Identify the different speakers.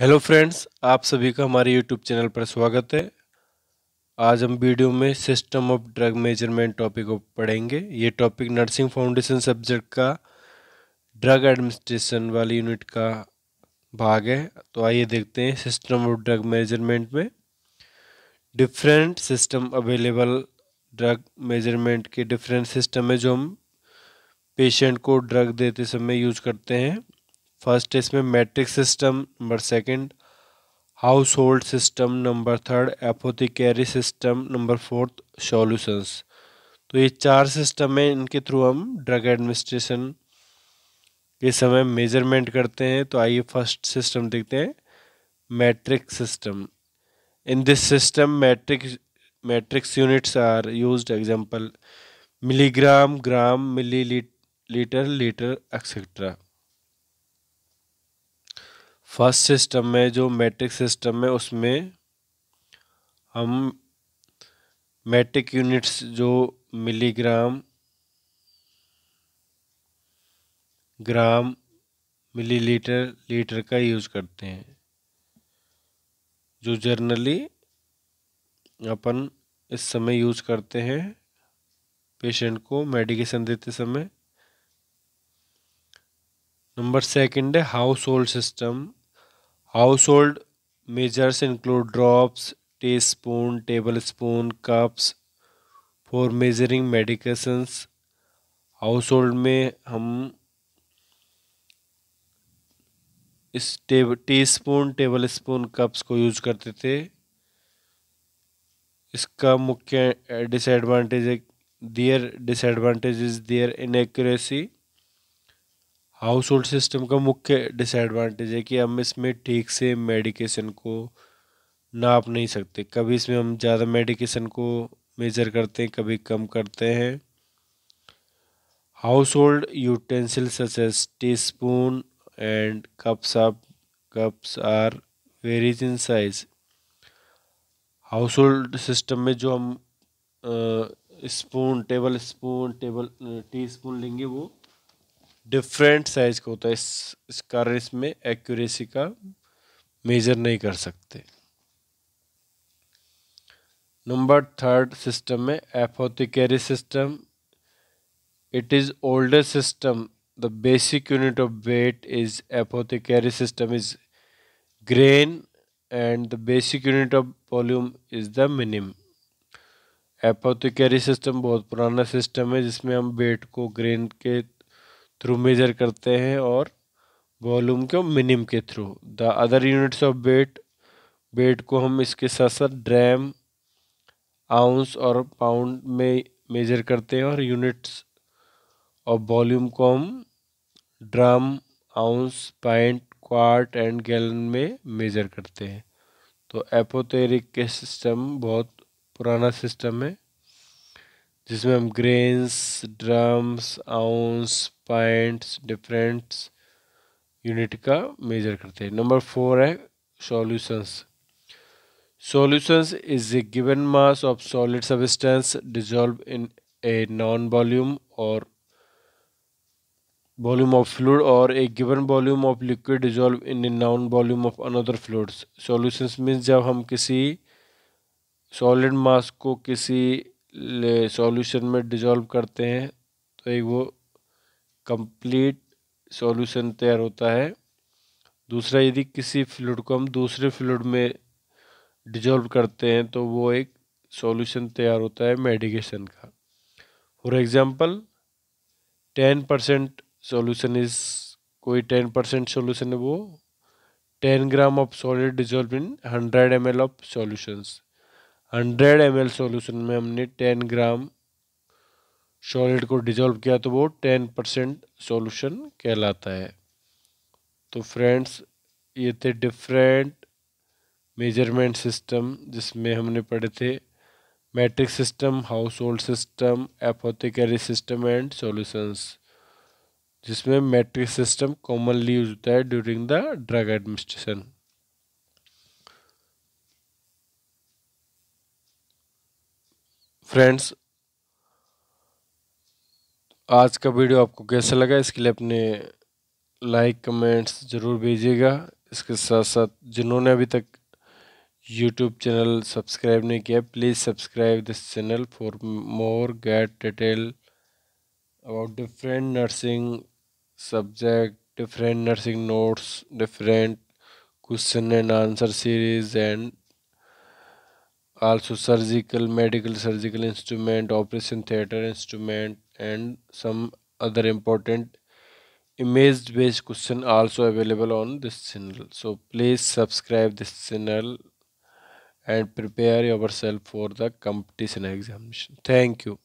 Speaker 1: hello friends आप सभी का हमारे यूट्यूब चैनल पर स्वागत है आज हम वीडियो में system of drug measurement topic को पढ़ेंगे ये टॉपिक नर्सिंग फाउंडेशन सब्जेक्ट का ड्रग एडमिनिस्ट्रेशन वाली यूनिट का भाग है तो आइए देखते हैं सिस्टम ऑफ ड्रग मेजरमेंट में different system available drug measurement के डिफरेंट सिस्टम है जो हम पेशेंट को ड्रग देते समय यूज करते हैं फर्स्ट इसमें metric system number second household system number third apothecary system number fourth solutions तो ये चार सिस्टम है इनके थ्रू हम ड्रग एडमिनिस्ट्रेशन के समय मेजरमेंट करते हैं तो आइए फर्स्ट सिस्टम देखते हैं metric system in this system metric metrics units are used example milligram gram millilitre litre etcetera first system में जो मैट्रिक सिस्टम है उसमें हम मैट्रिक यूनिट्स जो मिलीग्राम ग्राम मिलीलीटर लीटर का यूज़ करते हैं जो जर्नली अपन इस समय यूज करते हैं पेशेंट को मेडिकेशन देते समय नंबर सेकंड है household system household measures include drops teaspoon tablespoon cups for measuring medications household में हम इस tab teaspoon tablespoon cups को यूज करते थे इसका मुख्य disadvantage their disadvantage is their inaccuracy household system का मुख्य डिसएडवांटेज है कि हम इसमें ठीक से मेडिकेशन को नाप नहीं सकते कभी इसमें हम ज़्यादा मेडिकेशन को मेज़र करते हैं कभी कम करते हैं household utensil such as teaspoon and cups आप cups are varies in size household system में जो हम spoon tablespoon table teaspoon लेंगे वो डिफरेंट साइज का होता है इस इसका रिस में एक्यूरेसी का मेजर नहीं कर सकते नंबर थर्ड सिस्टम में carry system it is older system the basic unit of weight is carry system is grain and the basic unit of volume is the minim apothecary system बहुत पुराना system है जिसमें हम बेट को grain के through major करते हैं और वॉल्यूम को मिनिम के through the other units of weight weight को हम इसके साथ साथ ड्रैम आउंस और पाउंड में मेजर करते हैं और यूनिट्स ऑफ वॉल्यूम को हम dram ounce pint quart and gallon में मेजर करते हैं तो एपोथेरिक के सिस्टम बहुत पुराना सिस्टम है जिसमें हम grains drams ounce pints differents unit का मेजर करते हैं नंबर फोर है solutions solutions is a given mass of solid substance dissolve in a known volume or volume of fluid or a given volume of liquid dissolve in a known volume of another fluids solutions means जब हम किसी solid मास को किसी solution में dissolve करते हैं तो एक वो कंप्लीट सॉल्यूशन तैयार होता है दूसरा यदि किसी फ्लूड को हम दूसरे फ्लूड में डिजोल्व करते हैं तो वो एक सॉल्यूशन तैयार होता है मेडिकेशन का for example ten percent solution is कोई टेन परसेंट सोल्यूशन है वो ten gram of solid dissolve in hundred M L of solutions hundred M L solution में हमने टेन ग्राम सॉलिड को डिजोल्व किया तो वो टेन परसेंट सोल्यूशन कहलाता है तो फ्रेंड्स ये थे डिफरेंट मेजरमेंट सिस्टम जिसमें हमने पढ़े थे metric system household system apothecary system and solutions जिसमें मैट्रिक सिस्टम कॉमनली यूज होता है during the drug administration friends आज का वीडियो आपको कैसा लगा इसके लिए अपने लाइक कमेंट्स ज़रूर भेजिएगा इसके साथ साथ जिन्होंने अभी तक यूट्यूब चैनल सब्सक्राइब नहीं किया please subscribe this channel for more get detail about different nursing subject different nursing notes different question and answer series and also surgical medical surgical instrument operation theater instrument and some other important image based question also available on this channel so please subscribe this channel and prepare yourself for the competition examination thank you